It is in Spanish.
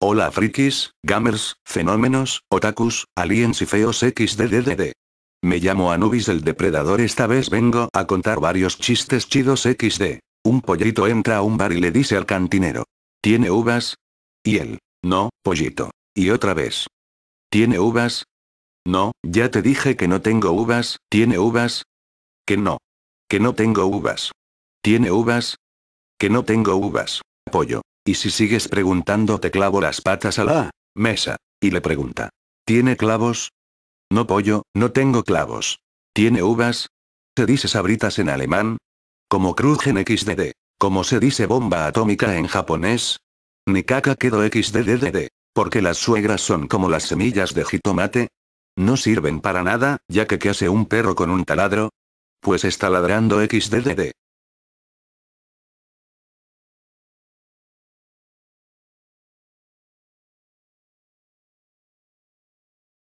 Hola frikis, gamers, fenómenos, otakus, aliens y feos xddddd. Me llamo Anubis el depredador esta vez vengo a contar varios chistes chidos xd. Un pollito entra a un bar y le dice al cantinero. ¿Tiene uvas? Y él. No, pollito. Y otra vez. ¿Tiene uvas? No, ya te dije que no tengo uvas, ¿tiene uvas? Que no. Que no tengo uvas. ¿Tiene uvas? Que no tengo uvas. Pollo. Y si sigues preguntando te clavo las patas a la mesa. Y le pregunta. ¿Tiene clavos? No pollo, no tengo clavos. ¿Tiene uvas? ¿Se dice sabritas en alemán? Como crujen XDD. ¿Cómo se dice bomba atómica en japonés? caca quedó XDDDD. Porque las suegras son como las semillas de jitomate. No sirven para nada, ya que ¿qué hace un perro con un taladro? Pues está ladrando XDDD.